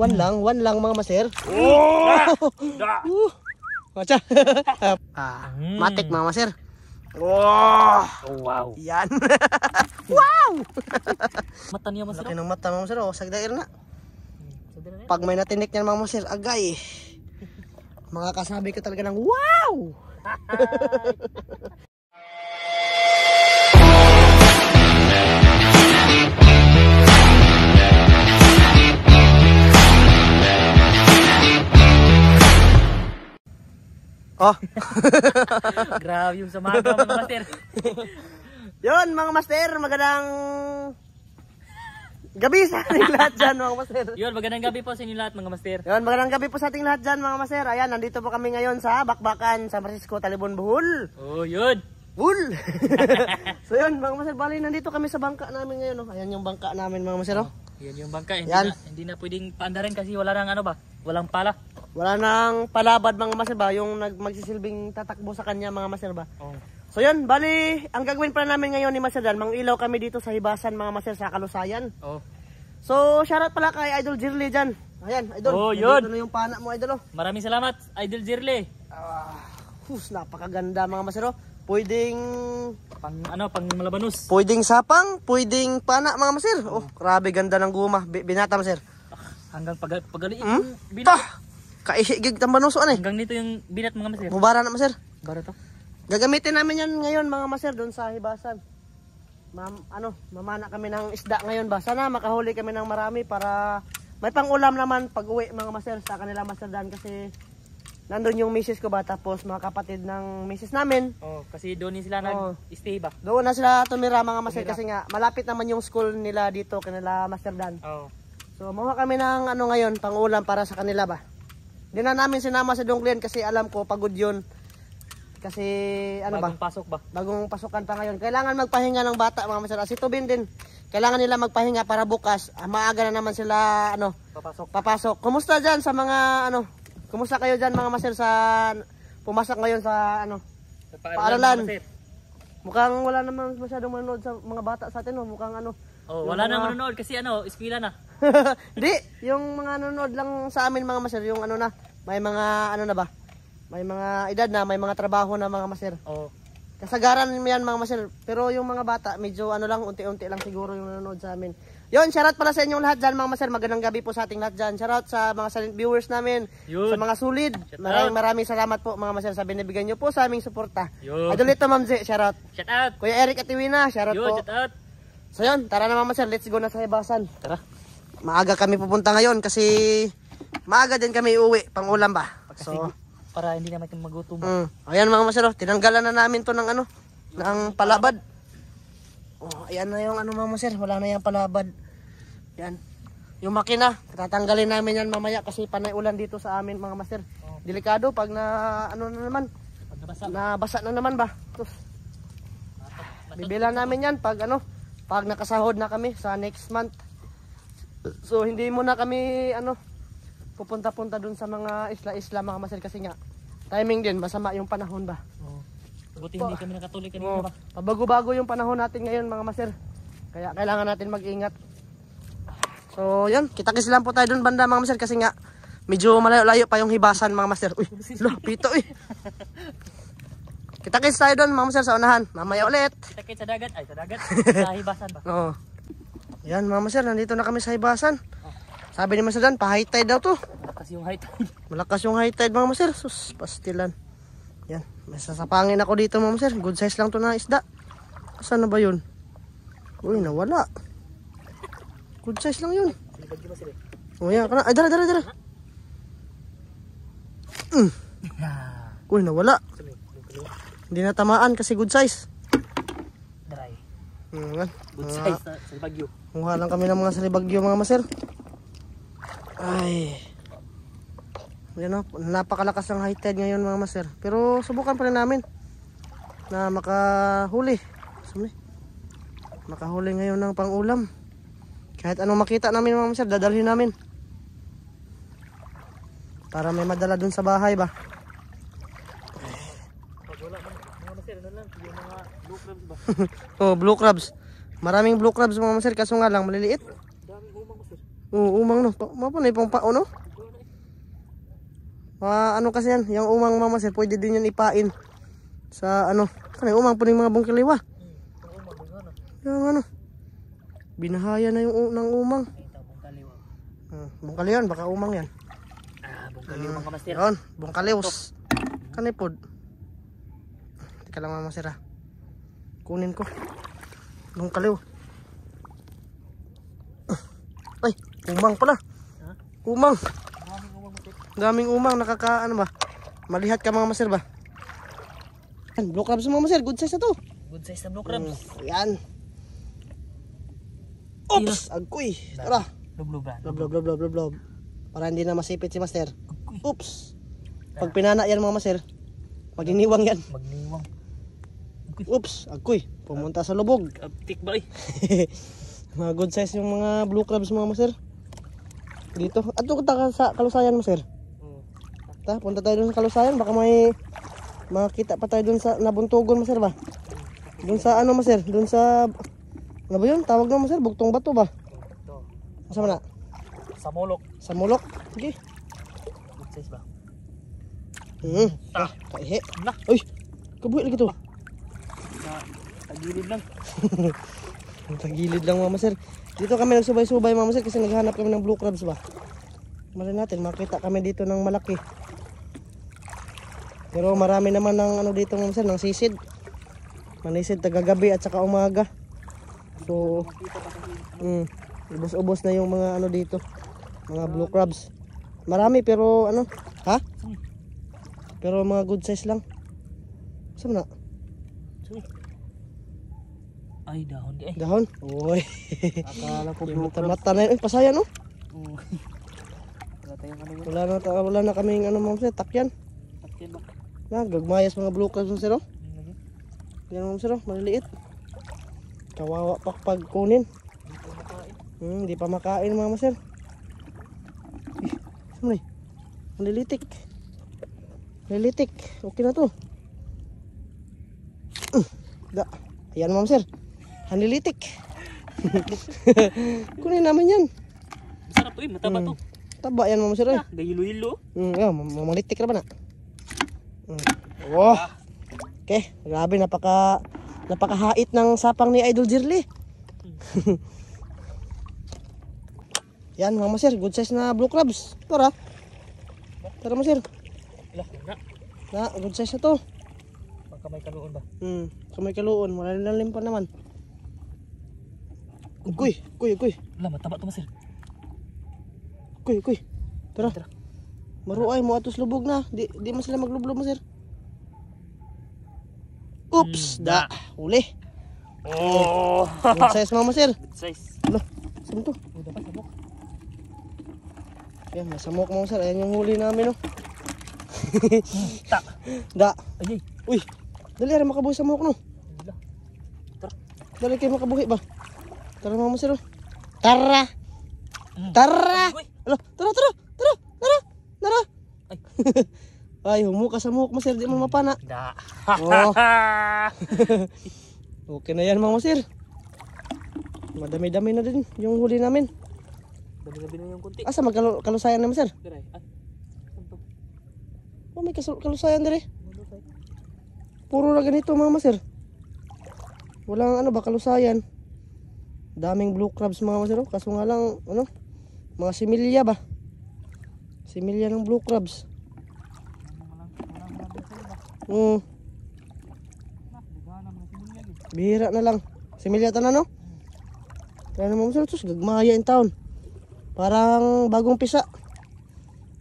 One lang, one lang mga maser. Oh! Uh, Macha. ah, hmm. matik mga maser. Wow! Oh! oh, wow. Yan. wow! mata niya maser. Laki ng mata mga maser. O, oh, sagdair na. Pag may natinik niyan mga maser, agay. Mga kasabi ko talaga ng wow! Oh. Grabe yung sama mga master. Yon mga master, magandang gabi sa ating lahat dyan mga master. Yon magandang gabi po sa inyo lahat mga master. Yon magandang gabi po sa ating lahat dyan mga master. Ayan, nandito po kami ngayon sa Bakbakan, San Francisco, Talibon, Bohol. Oh, yun. Bull! so yun mga master, bali nandito kami sa bangka namin ngayon. No? Ayan yung bangka namin mga master. Oh. Yan yung bangka, hindi, Yan. Na, hindi na pwedeng paandarin kasi wala nang ano ba, walang pala. Wala nang palabad mga maserba, yung nag magsisilbing tatakbo sa kanya mga maserba. Oh. So yun, bali, ang gagawin pala namin ngayon ni Maser Dan, mangilaw kami dito sa Hibasan mga maser sa Kalusayan. Oh. So, shoutout pala kay Idol Jirli dyan. Ayan, Idol. Oh, yun. Nandito na yung pana mo, Idol. Oh. Maraming salamat, Idol Jirli. Ah, hus, napakaganda mga masero. Oh. Pwedeng pang ano, pang malabanos. Pwedeng sapang, pwedeng pana mga maser. Oh, oh, grabe ganda ng guma. Binata maser. Ah, hanggang pag pagaliin. Hmm? Binata. Kaihigig eh, tambanoso ano eh. Hanggang nito yung binat mga maser. Mubara na maser. Mubara to. Gagamitin namin yan ngayon mga maser doon sa hibasan. Ma'am, ano, mamana kami ng isda ngayon ba? Sana makahuli kami ng marami para may pangulam naman pag uwi mga maser sa kanila maser dan kasi nandun yung misis ko ba tapos mga kapatid ng misis namin. Oh, kasi doon sila oh. nag-stay ba? Doon na sila tumira mga master tumira. kasi nga malapit naman yung school nila dito kanila Master Dan. Oh. So mawa kami ng ano ngayon, pangulam para sa kanila ba? Hindi na namin sinama si Donglin kasi alam ko pagod yun. Kasi ano Bagong ba? pasok ba? Bagong pasukan pa ngayon. Kailangan magpahinga ng bata mga masara. Si Tubin din. Kailangan nila magpahinga para bukas. Ah, maaga na naman sila ano, papasok. papasok. Kumusta dyan sa mga ano? Kumusta kayo dyan mga master sa pumasok ngayon sa ano? Sa paaralan. paaralan. Mukhang wala naman masyadong manood sa mga bata sa atin. Oh. Mukhang ano, Oh, wala yung na manonood kasi ano, eskwela na. Hindi, yung mga nanonood lang sa amin mga maser, yung ano na, may mga ano na ba? May mga edad na, may mga trabaho na mga maser. Oo. Oh. Kasagaran yan mga maser, Pero yung mga bata, medyo ano lang, unti-unti lang siguro yung nanonood sa amin. Yun, shoutout pala sa inyong lahat dyan mga maser, Magandang gabi po sa ating lahat dyan. Shoutout sa mga silent viewers namin. Yun. Sa mga sulit. Maraming maraming salamat po mga maser sa binibigyan nyo po sa aming suporta. Yun. Adulito Ma'am Z, shoutout. Shoutout. Kuya Eric at Iwina, shoutout Yun, po. Shoutout. So yun, tara na mama sir, let's go na sa Hebasan. Tara. Maaga kami pupunta ngayon kasi maaga din kami uuwi, pang ulam ba? So, para hindi naman kami magutom. Mm. Ayan mga masero, oh. tinanggalan na namin to ng ano, ng palabad. Oh, ayan na yung ano mama sir, wala na yung palabad. Yan. Yung makina, tatanggalin namin yan mamaya kasi panay ulan dito sa amin mga master. Oh. Delikado pag na ano na naman, pag nabasa. nabasa na naman ba? Tos. Bibila namin yan pag ano, pag nakasahod na kami sa next month. So hindi mo na kami ano pupunta-punta dun sa mga isla-isla mga masel kasi nga timing din masama yung panahon ba. Oh. Buti hindi kami nakatuloy kanina oh. ba. Pabago-bago yung panahon natin ngayon mga masel. Kaya kailangan natin mag-ingat. So yun, kita-kits lang po tayo dun banda mga masel kasi nga medyo malayo-layo pa yung hibasan mga master. Uy, lo, pito uy Kita kits tayo doon, Mama Sir, sa unahan. Mamaya ulit. Kita kits sa dagat. Ay, sa dagat. sa hibasan ba? Oo. Oh. Yan, Mama Sir, nandito na kami sa hibasan. Ah. Sabi ni Master Dan, pa-high tide daw to. Malakas yung high tide. Malakas yung high tide, Mama Sir. Sus, pastilan. Yan, may sasapangin ako dito, Mama Sir. Good size lang to na isda. Saan na ba yun? Uy, nawala. Good size lang yun. O oh, yan, kana. Ay, dara, dara, dara. Mm. Uy, nawala. Hindi tamaan kasi good size. Dry. Hmm, Ayan. Good size sa salibagyo. Kumuha lang kami ng mga salibagyo mga maser. Ay. Ayan o. Oh. Napakalakas ng high tide ngayon mga maser. Pero subukan pa rin namin na makahuli. Sumli. Makahuli ngayon ng pangulam. Kahit anong makita namin mga maser, dadalhin namin. Para may madala dun sa bahay ba. oh, blue crabs. Maraming blue crabs mga masir, kaso nga lang maliliit. Daming umang masir. Oo, umang no. Mapunay pang pao oh, no? Ah, ano kasi yan, yung umang mga masir, pwede din yan ipain sa ano. Kanay umang po mga bungkiliwa. Hmm, yung ano. Binahaya na yung ng umang. Hmm, bungkaliw yan, baka umang yan. Ah, bungkaliw hmm, mga master. Yun, bungkaliw. pod. Teka lang mga masir ah kunin ko nung kaliw ay umang pala umang daming umang nakakaano ba malihat ka mga maser ba yan block crabs mga maser good size na to good size na block crabs mm, yan oops agkoy tara lublob lublob lublob lublob para hindi na masipit si master oops pag pinana yan mga maser maginiwang yan maginiwang Oops, agkoy. Pumunta sa lubog. Aptik ba eh? mga good size yung mga blue crabs mga sir. Dito. Ato kita sa kalusayan maser. Hmm. Ta, punta tayo dun sa kalusayan. Baka may makita pa tayo dun sa nabuntugon sir ba? Dun sa ano sir? Dun sa... Ano ba yun? Tawag na sir? Bugtong bato ba? Masa na? Sa mulok. Sa mulok? Sige. Good size ba? Hmm. Ta. Kaihe. Ah, na. Uy. Kabuhi lagi to. Ah. Tagilid lang. Tagilid lang mama sir. Dito kami nagsubay-subay mama sir kasi naghahanap kami ng blue crabs ba. Malay natin makita kami dito ng malaki. Pero marami naman ng ano dito mama sir ng sisid. Manisid tagagabi at saka umaga. So mm, ubos-ubos na yung mga ano dito. Mga blue crabs. Marami pero ano? Ha? Pero mga good size lang. Saan na? Saan ay, dahon di ay. Dahon? Uy. Akala ko buka. Mata na yun. pasaya no? Oo. wala tayong ano Wala na, ta wala na kaming ano ma'am sir, takyan. Takyan ba? Na, gagmayas mga blue blukas ma'am sir. Oh. Yan ma'am sir, oh, maliliit. Kawawa pa pag kunin. Hmm, di pa makain mga sir. Sumay. Malilitik. Malilitik. Okay na to. Da. Ayan ma'am Halilitik. Kunin naman yan. Sarap to eh, mataba mm. to. Taba yan mga sir. Eh. Ah, gayilo-hilo. Mm, yeah, mamalitik ra ba na? Mm. Ah. Oh. Okay, grabe napaka napakahait ng sapang ni Idol Jirli. yan mga sir, good size na blue crabs. Tara. Tara mga sir. Na, Na, good size na to. Kamay kaluon ba? Hmm, kamay kaluon. Malalim pa naman. Kuy, kuy, kuy. Lama tabak to masir. Kuy, kuy. Tara. Tara. Maruay mo atus lubog na. Di di man sila maglublob masir. Oops, hmm, da. Uli. Oh. Good size mo masir. Good size. Ano? Saan to? Oh, dapat sabok. Yan, masamok mo sir. Ayan yung huli namin, no. Oh. Ta. da. Ay. Uy. Dali, ara makabuhi sa mok, no. Dali kayo makabuhi ba? Tara mga masiro. Tara. Hmm. Tara. Alo, tara, tara, tara, tara, tara. Ay, Ay, humuka sa muhok masir, di mo hmm. mapana. Da. oh. okay na yan mga masir. Madami-dami na din yung huli namin. Dami-dami na yung kunti. Asa magkalusayan naman sir? Diray. Ah. Oh, may kalusayan dire. Puro na ganito mga masir. Walang ano ba kalusayan daming blue crabs mga masero kaso nga lang ano mga similya ba similya ng blue crabs mm. bihira na lang similya ta na no kaya naman masero tos gagmaya in town parang bagong pisa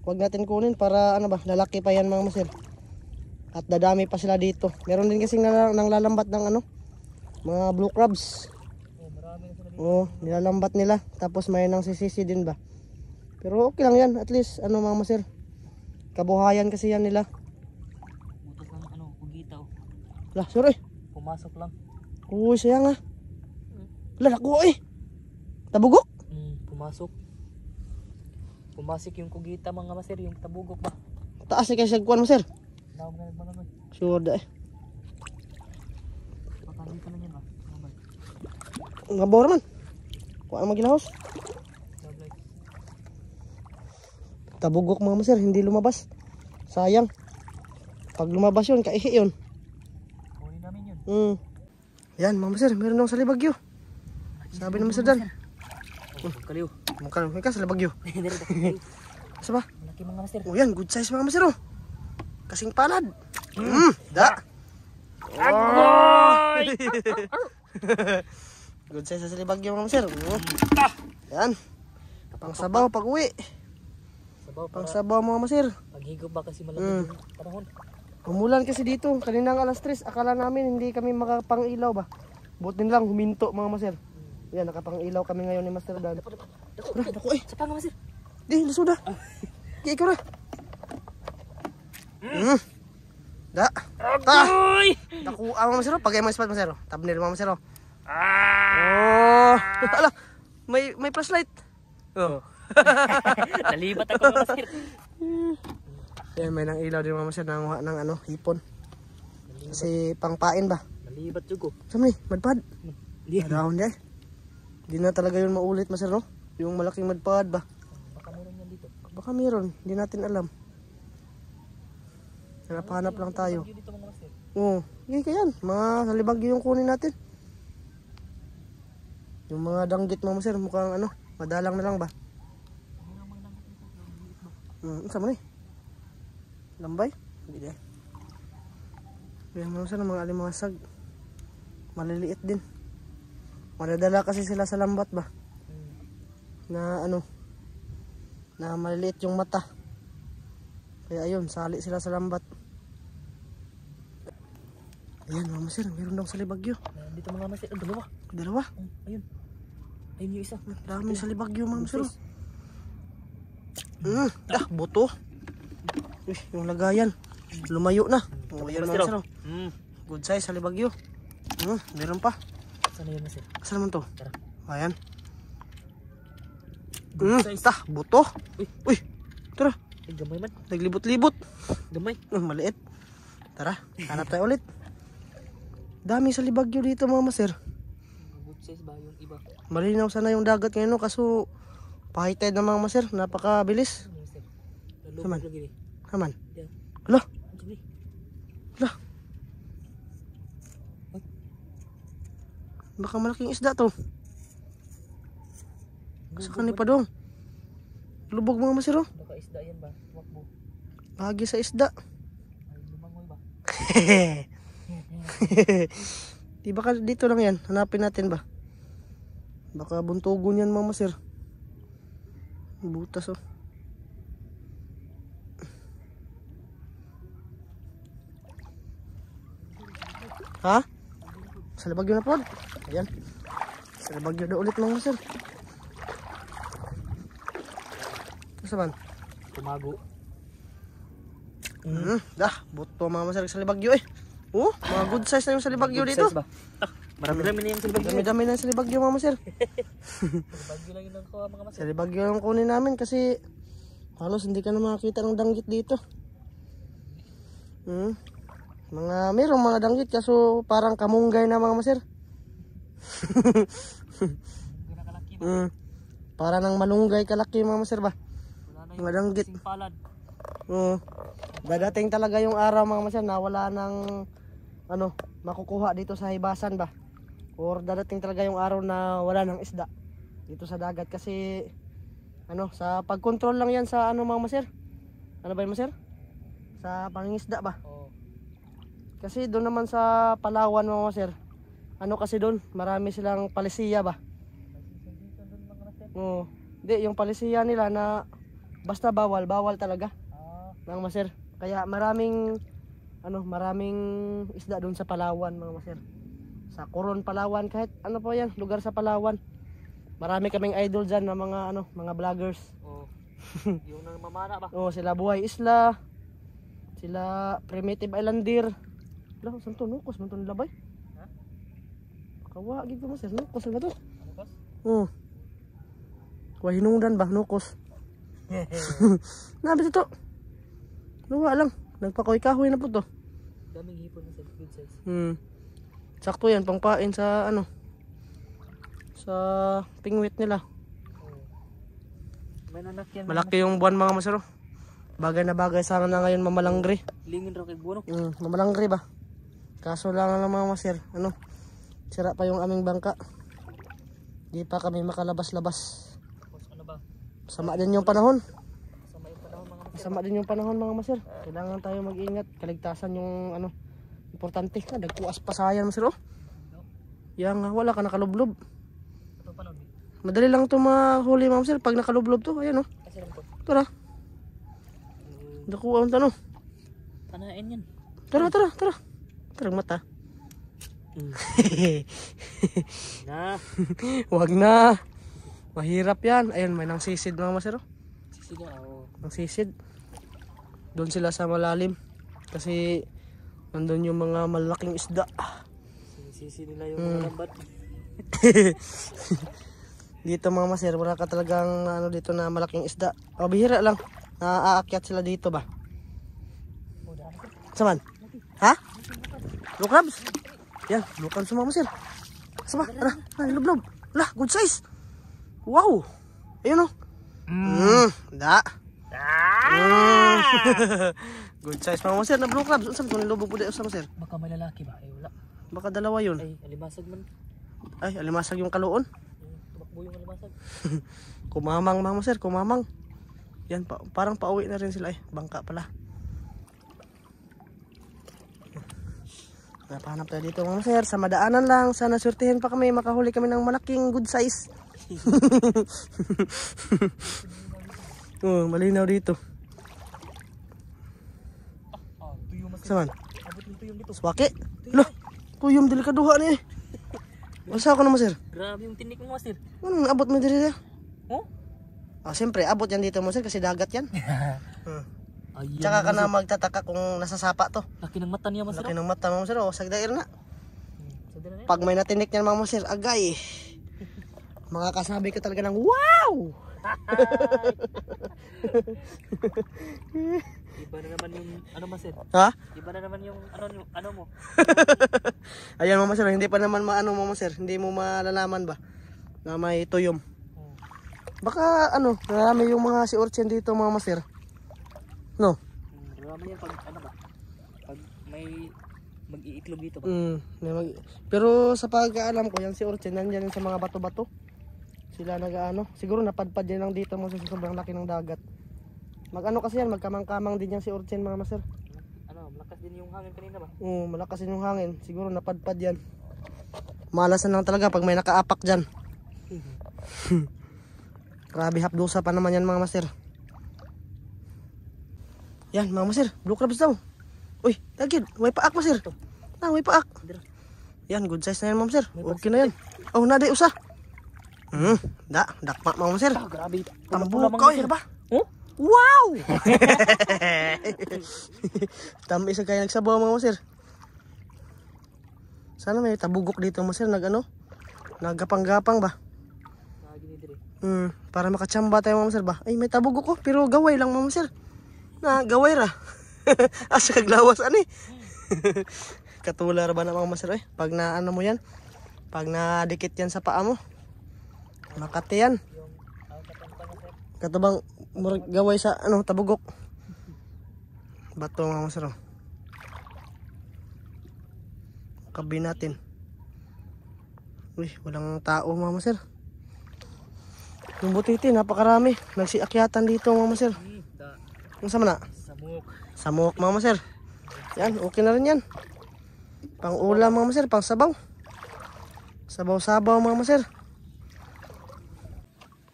wag natin kunin para ano ba lalaki pa yan mga masero at dadami pa sila dito meron din kasing nang lalambat ng ano mga blue crabs Oh, nilalambat nila. Tapos may nang sisisi din ba. Pero okay lang yan. At least, ano mga masir. Kabuhayan kasi yan nila. Butas lang ano, kugita oh. Lah, sorry. Pumasok lang. Uy, sayang ah. Lah, ako eh. Tabugok? Hmm, pumasok. Pumasok yung kugita mga masir, yung tabugok ba. Taas eh, na kayo sagkuhan masir. Daw na nagmalamay. Sure da eh. Patangin ka na yan ba? Ah. Ngabor man. Kuha ang magilahos. Tabugok mga masir, hindi lumabas. Sayang. Pag lumabas yun, kaihi yun. Kunin namin yun. Mm. Yan mga masir, meron akong salibagyo. Sabi ng masir dan. Kaliw. Mukhang ka salibagyo. Asa ba? Malaki mga masir. Oh yan, good size mga masir oh. Kasing palad. Mm. Da. Oh. Good size sa silibag yung mga sir. Oh. Yan. Pang sabaw pag uwi. Sabaw Pang sabaw mga masir. Paghigop ba kasi malamig mm. panahon. Umulan kasi dito. Kanina Kaninang alas 3, akala namin hindi kami makapangilaw ba. Butin lang, huminto mga masir. Mm. Yan, nakapangilaw kami ngayon ni Master Dan. Dako, dako, eh. Sa pang masir. Di, lusuda. Ah. Kaya ikaw na. Mm. mm. Da. Ta. Dakuha ah. ah, mga masiro. Oh. Pagay oh. mga spot masiro. Oh. Tabnil mga masiro. Ah! Oh, ala, may may flashlight. Oh. Nalibat ako mga sir. Ayan, may nang ilaw din mga sir uha nang ano, hipon. Nalibat. Kasi pangpain ba? Nalibat jugo. Saan ni? Madpad? Hindi. Around eh. Hindi na talaga yun maulit masir no? Yung malaking madpad ba? Baka meron yan dito. Baka meron. Hindi natin alam. Hanap-hanap lang tayo. Oo. Uh, yan, yan. Mga salibagyo yung kunin natin. Yung mga danggit mo, mo sir, mukhang ano, madalang na lang ba? Hmm, saan mo na eh? Lambay? Hindi dahil. Kaya mo sir, mga alimasag. Maliliit din. Maladala kasi sila sa lambat ba? Na ano, na maliliit yung mata. Kaya ayun, sali sila sa lambat. Ayan mama sir, meron daw sa libagyo. Ayan, dito mga mama oh, dalawa. Dalawa? Oh, ayun. Ayun yung isa. Dami salibagyo libagyo mama sir. Oh. Mm, ah, boto. Uy, yung lagayan. Lumayo na. Oh, ayan mama sir. Oh. Mm. Good size salibagyo. libagyo. Mm, meron pa. Saan yun sir? Saan naman to? Tara. Ayan. Mm, ta, ah, buto. Uy, uy. Tara. Ay, gamay man. Naglibot-libot. Gamay. Uh, maliit. Tara, hanap tayo ulit. Dami sa libagyo dito mga sir. Good size iba? Malinaw sana yung dagat ngayon no? kaso pahitid na mga sir. Napakabilis. Haman. Haman. Hala. Hala. Baka malaking isda to. Sa kanil pa doon. Lubog mga masiro. Oh. Baka isda yan ba? Wakbo. Bahagi sa isda. Ay, lumangoy ba? Hehehe. Di baka dito lang yan. Hanapin natin ba? Baka buntugon yan mama sir. Butas oh. Ha? Sa labagyo na pod. Ayan. Sa labagyo na ulit mga sir. Basta man? Tumago. Mm, dah, buto mga sir sa labagyo eh. Oh, mga good size na yung salibagyo dito. ba? Oh, Marami-dami na yung salibagyo. Marami-dami na yung salibagyo mga sir. salibagyo lang yun ko mga masir. Salibagyo lang kunin namin kasi halos hindi ka na makakita ng danggit dito. Hmm. Mga mayroong mga danggit kaso parang kamunggay na mga masir. mm. Para nang malunggay kalaki mga masir ba? Mga danggit. Oh. Uh, talaga yung araw mga masir nawala wala nang ano, makukuha dito sa hibasan ba? Or dadating talaga yung araw na wala ng isda dito sa dagat kasi ano, sa pagkontrol lang 'yan sa ano mga maser. Ano ba 'yan maser? Sa pangingisda ba? Oo. Kasi doon naman sa Palawan mga maser. Ano kasi doon, marami silang palisiya ba? Oo. Hindi, yung palisiya nila na basta bawal, bawal talaga. Ah. Mga maser. Kaya maraming ano, maraming isda doon sa Palawan mga master. Sa Coron Palawan kahit ano po 'yan, lugar sa Palawan. Marami kaming idol diyan na mga ano, mga vloggers. Oh. yung nang ba? oh, sila Buhay Isla. Sila Primitive Islander. Lo, santo nukos man tong labay. Ha? Kawa gid mo nukos na to. Nukos? Oh. Wa hinungdan ba nukos? Nabi to. Luwa lang. Nagpakoy kahoy na po to. Daming hipon sa good size. Hmm. Sakto yan, pangpain sa ano. Sa pingwit nila. Mananak yan. Malaki yung buwan mga masaro. Bagay na bagay sana na ngayon mamalangri. Lingin raw kay bunok. Mm, mamalangri ba? Kaso lang lang mga masir. Ano? Sira pa yung aming bangka. Di pa kami makalabas-labas. Ano ba? Sama din yung panahon. Masama din yung panahon mga masir. Kailangan tayo mag-ingat. Kaligtasan yung ano, importante. Nagkuas pasayan masir oh. Yang ah, wala ka nakalublob. Madali lang ito mahuli mga masir. Pag nakalublob to, ayan oh. Tara. Nakuha ang tanong. Panain yan. Tara, tara, tara. Tarang mata. na. Hmm. Wag na. Mahirap yan. Ayun, may nang sisid mga masiro. Oh. Sisid na, oo. Nang sisid doon sila sa malalim kasi nandun yung mga malaking isda sinisisi nila yung mm. lambat dito mga maser wala ka talagang ano dito na malaking isda o bihira lang naaakyat sila dito ba saman ha blue crabs yan blue crabs mga masir sama ara ay lublob lah good size wow ayun o oh. mm. mm, da Ah! Good size pa mo sir, na blue crabs. Unsa man lubog pud usab sir? Baka may lalaki ba? Ay wala. Baka dalawa yun. Ay alimasag man. Ay alimasag yung kaluon. Tumakbo yung alimasag. kumamang mamo sir, kumamang. Yan pa, parang pauwi na rin sila eh. Bangka pala. Napahanap tayo dito mga sir. Sa madaanan lang. Sana surtihin pa kami. Makahuli kami ng malaking good size. oh, malinaw dito. Ah, ah, tuyo mas. Saan? Abot yung tuyom dito. Swaki. Lo, tuyom delikaduha ni. Usa ako na masir. Grabe yung tinik mo masir. Ano abot mo diri ya? Huh? Oh? Ah, siyempre, abot yan dito masir kasi dagat yan. hmm. Ayan, Tsaka ka na magtataka kung nasasapa to. Laki ng mata niya masir. Laki ng mata mo masir. O, oh. sagdair hmm, na. Pag may natinik niyan mga masir, agay. Mga kasabi ko talaga ng wow! Iba na naman yung ano sir? Eh. Ha? Iba na naman yung ano yung, ano mo. Ayan mama sir, hindi pa naman maano mama sir, hindi mo malalaman ba na may tuyom. Hmm. Baka ano, marami yung mga si Orchen dito mama sir. No. Hmm, marami yan pag ano ba? Pag may mag-iitlog dito ba? Mm, may mag pero sa pag-aalam ko, yan si Orchen, nandiyan sa mga bato-bato sila nagaano. Siguro napadpad yan lang dito mo sa sobrang laki ng dagat. Magano kasi yan, magkamangkamang din yan si Urchin mga master. Ano, malakas din yung hangin kanina ba? Oo, malakas din yung hangin. Siguro napadpad yan. Malasan lang talaga pag may nakaapak dyan. Grabe hapdusa pa naman yan mga master. Yan mga master, blue crabs daw. Uy, lagyan, may paak master. Na, ah, may paak. Yan, good size na yan mga master. Okay na yan. Oh, naday usa. Hmm, da, dakma mo sir. Ah, grabe. Tambukaw eh ba? Huh? Wow! Tam isa kayo nagsabaw mga sir. Sana may tabugok dito mo sir nagano? Nagapang-gapang ba? Hmm, para makachamba tayo mga sir ba? Ay, may tabugok ko oh. pero gaway lang mga sir. Na gaway ra. Asa kaglawas ani. Katular ba na mga sir eh? Pag na ano mo yan? Pag na dikit yan sa paa mo, Makati yan. Katabang murag gaway sa ano tabugok. Bato nga masaro. Oh. Kabi natin. Uy, walang tao mama sir. Yung butiti, napakarami. Nagsiakyatan dito mama sir. Ang sama na? Samok. Samok mama sir. Yan, okay na rin yan. Pang ulam mama sir, pang sabaw. Sabaw-sabaw mama sir.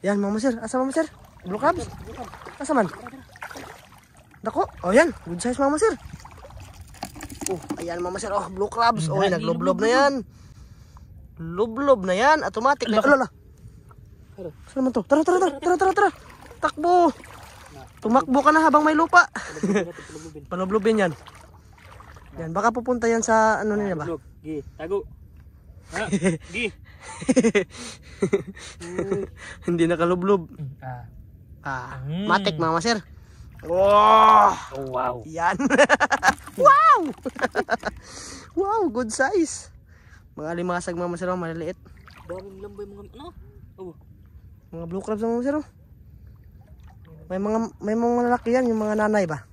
Yan, mama sir. Asa mama sir? Blue crabs? Asa man? Dako. Oh, yan. Good size mama sir. Oh, ayan mama sir. Oh, blue crabs. Oh, nagloblob na yan. Loblob na yan. Automatic na. Alala. Saan naman to? Tara, tara, tara. Tara, tara, tara. Takbo. Tumakbo ka na habang may lupa. Panoblobin yan. Yan, baka pupunta yan sa ano nila ba? Tago. Gi. Hindi nakalublob. Ah. Ah, mm. matik mama sir. Oh, wow. Yan. wow. wow, good size. Mga limasag mama sir, oh, maliliit. Daming lamboy mga ano? Oh. Mga blue crabs mama sir. Oh. May mga may mga lalaki yan, yung mga nanay ba?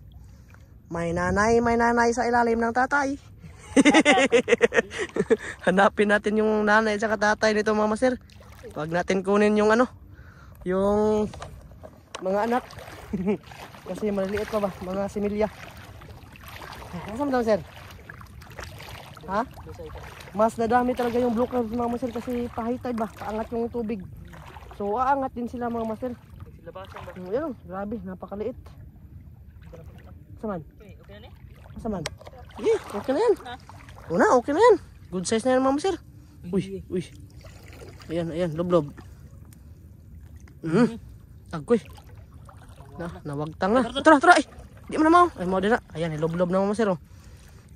May nanay, may nanay sa ilalim ng tatay. Hanapin natin yung nanay at tatay nito mga sir. Huwag natin kunin yung ano, yung mga anak. Kasi maliliit pa ba, mga similya. Nasaan daw sir? Ha? Mas nadami talaga yung blue crabs mga sir kasi high ba, paangat yung tubig. So aangat din sila mga sir. Labasan ba? Mm, yun, grabe, napakaliit. Saman? Okay, okay na ni? Eh. Saman? Uy, okay na yan. Una, okay na yan. Good size na yan mga masir. Uy, uy. Ayan, ayan, loblob. Mm. Mm-hmm. Agoy. Na, nawagtang na. Tara, tara. Ay, di mo na mo. Ay, mo din na. Ayan, loblob na mga masir. Oh.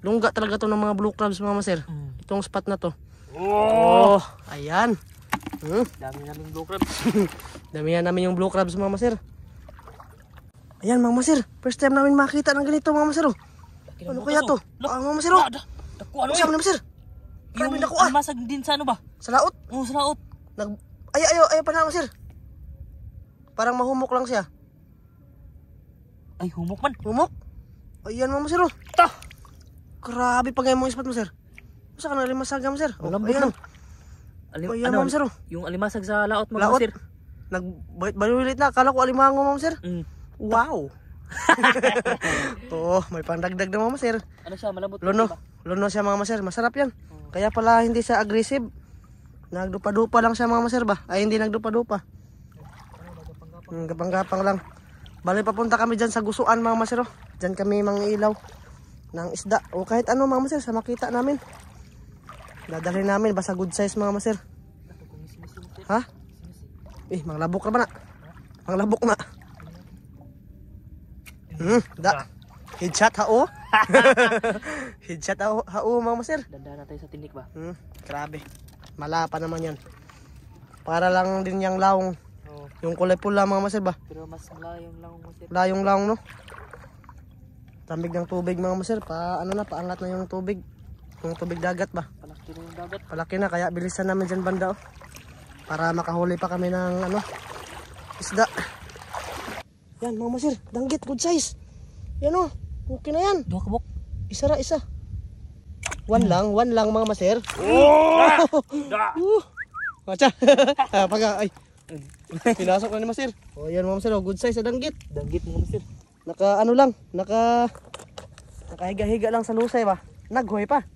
Lungga talaga to ng mga blue crabs mga masir. Mm. Itong spot na to. Oh, oh ayan. Hmm. Dami namin blue crabs. Dami namin yung blue crabs mga masir. Ayan mga masir. First time namin makita ng ganito mga masir. Oh. Ano kaya to? Ang mga sir. Dakuan. ano na sir. Grabe na ko ah. Masag din sa ano oh, ba? Sa laot. Oo, sa laot. Nag ay ayo ayo pa na sir. Parang mahumok lang siya. Ay, humok man. Humok? Ayan mo, sir. Oh. Ta! Grabe pa ngayon mo ispat mo, Masa ka na alimasag mo, sir? Oh, Lambot lang. Oh. Alim ayan ano, mo, sir. Oh. Yung alimasag sa laot mo, laot? sir. Nagbalit-balit na. Akala ko alimango mo, sir. Mm. Wow. Ta Oo, oh, may pandagdag na mga sir. Ano siya, malambot? Luno. Luno siya mga sir. Masarap yan. Oh. Kaya pala hindi siya aggressive. Nagdupa-dupa lang siya mga sir ba? Ay hindi nagdupa-dupa. Hmm, gapang-gapang lang. Bali papunta kami dyan sa gusuan mga masero. Oh. Dyan kami mga ilaw ng isda. O kahit ano mga sir, sa makita namin. Dadali namin basta good size mga sir. Ha? Eh, manglabok na ba na? Manglabok na. Hmm, da. Headshot ah. hao. Headshot ha hao mga master. Danda natin sa tindik ba? Hmm, grabe. Malapa naman yan. Para lang din yung laong. Oh. Yung kulay pula mga master ba? Pero mas mula yung laong master. Mula yung laong no? Tamig ng tubig mga master. Pa, ano na, paangat na yung tubig. Yung tubig dagat ba? Palaki na yung dagat. Palaki na, kaya bilisan naman dyan banda oh. Para makahuli pa kami ng ano, isda. Isda. Yan mga masir, danggit, good size. Yan o, oh, okay na yan. Dua kabok. Isa ra, isa. One hmm. lang, one lang mga masir. Oh! uh, Macha. Pag ay. Pinasok na ni masir. Oh, yan mga masir, oh, good size danggit. Danggit mga masir. Naka ano lang, naka nakahiga-higa lang sa lusay ba. Naghoy pa.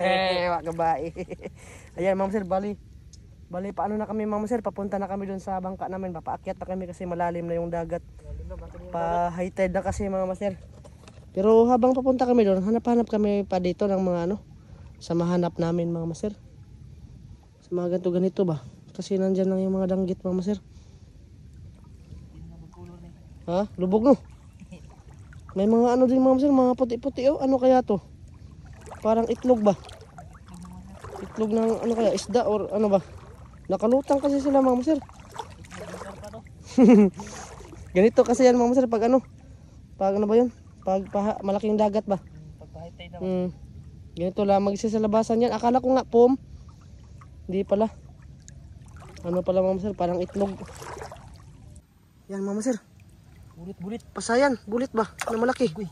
Eh, wag babae. Ayan mga masir, bali Bali, paano na kami mama sir? Papunta na kami doon sa bangka namin. Papaakyat na kami kasi malalim na yung dagat. Pa high na kasi mama sir. Pero habang papunta kami doon, hanap-hanap kami pa dito ng mga ano. Sa mahanap namin mga maser. Sa mga ganito ganito ba? Kasi nandyan lang yung mga danggit mga sir. Ha? Lubog no? May mga ano din mga sir, mga puti-puti oh. Ano kaya to? Parang itlog ba? Itlog ng ano kaya? Isda or ano ba? Nakalutang kasi sila mga sir. Ganito kasi yan mga sir pag ano. Pag ano ba yun? Pag paha, malaking dagat ba? Pagpahitay naman. Mm. Ganito lang isa sa labasan yan. Akala ko nga pom. Hindi pala. Ano pala mga sir? Parang itlog. Yan mga sir. Bulit bulit. Pasayan. Bulit ba? Na malaki. Uy.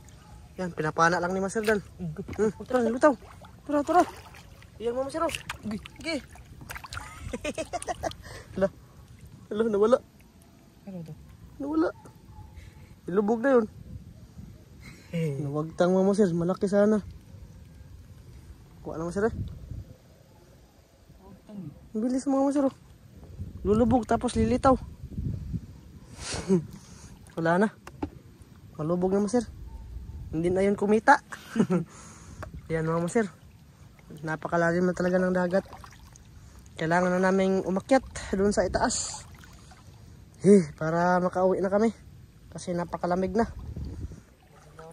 Yan, pinapana lang ni Master Dan. Mm. Hmm. Tara, lutaw. Tara, tara. Yan, Mama Sir. Oh. Sige. Sige. Hala. Hala, nawala. Ano to? Nawala. Ilubog na yun. Hey. Eh. Nawagtang mo sir. Malaki sana. Kuha na mo sir eh. Ang bilis mga masiro. Oh. Lulubog tapos lilitaw. Wala na. Malubog na masir. Hindi na yun kumita. Yan mo masir. Napakalalim na talaga ng dagat kailangan na namin umakyat doon sa itaas eh, para makauwi na kami kasi napakalamig na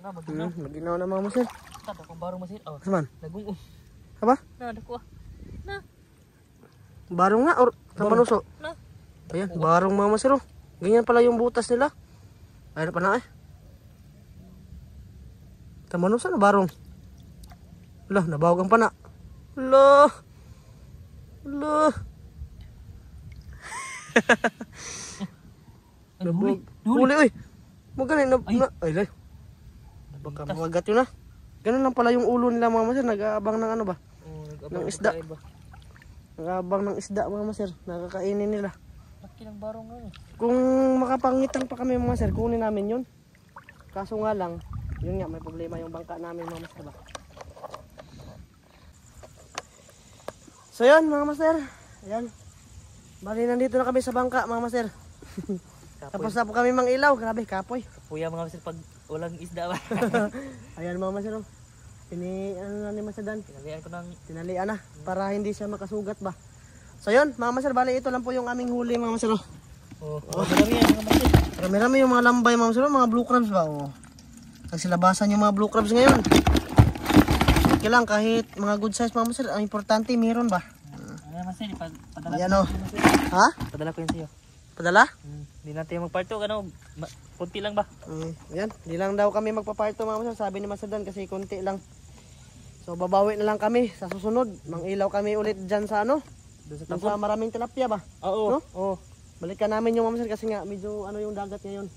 maginaw na hmm, mga masin kada kong barong masin oh, Saman? lagung oh haba? na, nakuha na barong na or sa na ayan, barong mga masin oh ganyan pala yung butas nila ayun pa na eh tamanusa na barong wala, nabawagan pa na wala Lo. Ano, Nabog. Huli, uy. Magaling na, ay. na, ay, lay. Baka magagat yun ah. Ganun lang pala yung ulo nila mga sir, nag-aabang ng ano ba? Oh, ng isda. Nag-aabang ng isda mga sir, nakakainin nila. Kilang barong nga eh. Kung makapangitan pa kami mga sir, kunin namin yun. Kaso nga lang, yun nga, may problema yung bangka namin mga sir ba? So yun mga master. Ayan. Bali nandito na kami sa bangka mga master. Kapoy. Tapos na po kami mang ilaw. Grabe, kapoy. Kapuya mga master pag walang isda ba. Ayan mga master. Oh. Ini ano na ni Master Dan? Tinalian ko ng... Tinalian na. Para hindi siya makasugat ba. So yun mga master. Bali ito lang po yung aming huli mga master. Oh. Oh, oh. Marami yan mga master. Marami-rami yung mga lambay mga master. Oh. Mga blue crabs ba? Oh. Nagsilabasan yung mga blue crabs ngayon. Okay lang kahit mga good size mga sir, ang importante meron ba? Ano naman sir, padala Ayan oh. o. Ha? Padala ko yan sa'yo. Padala? Hmm. Hindi hmm. natin magparto, ano, kunti lang ba? Hmm. Yan, hindi lang daw kami magpaparto mga sir, sabi ni Masadan kasi kunti lang. So babawi na lang kami sa susunod, mangilaw kami ulit dyan sa ano? Doon sa, sa maraming tilapia ba? Oo. No? Oo. Balik ka namin yung mga sir kasi nga medyo ano yung dagat ngayon.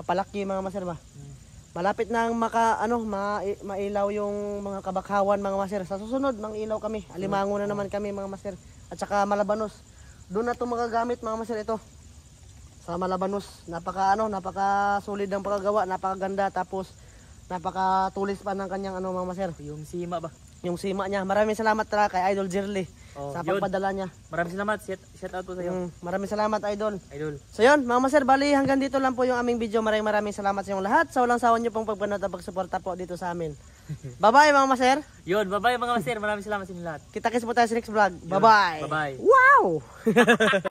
Papalaki mga maser ba? Hmm. Malapit nang maka ano ma, mailaw yung mga kabakawan mga master. Sa susunod mangilaw kami. Alimango na naman kami mga master. At saka Malabanos. Doon na 'to magagamit mga master ito. Sa Malabanos, napaka ano, napaka solid ng paggawa, napakaganda tapos napaka tulis pa ng kanyang ano mga master. Yung sima ba? yung sima niya. Maraming salamat talaga kay Idol Jerly oh, sa pagpadala niya. Maraming salamat. Shout, out po sa iyo. Mm, maraming salamat Idol. Idol. So yun, mga maser, bali hanggang dito lang po yung aming video. Maraming maraming salamat sa inyong lahat. Sa walang sawan niyo pong pagpanood at pagsuporta po dito sa amin. bye-bye mga maser. Yun, bye-bye mga maser. Maraming salamat sa inyong lahat. Kita-kits po tayo sa next vlog. Bye-bye. Bye-bye. Wow!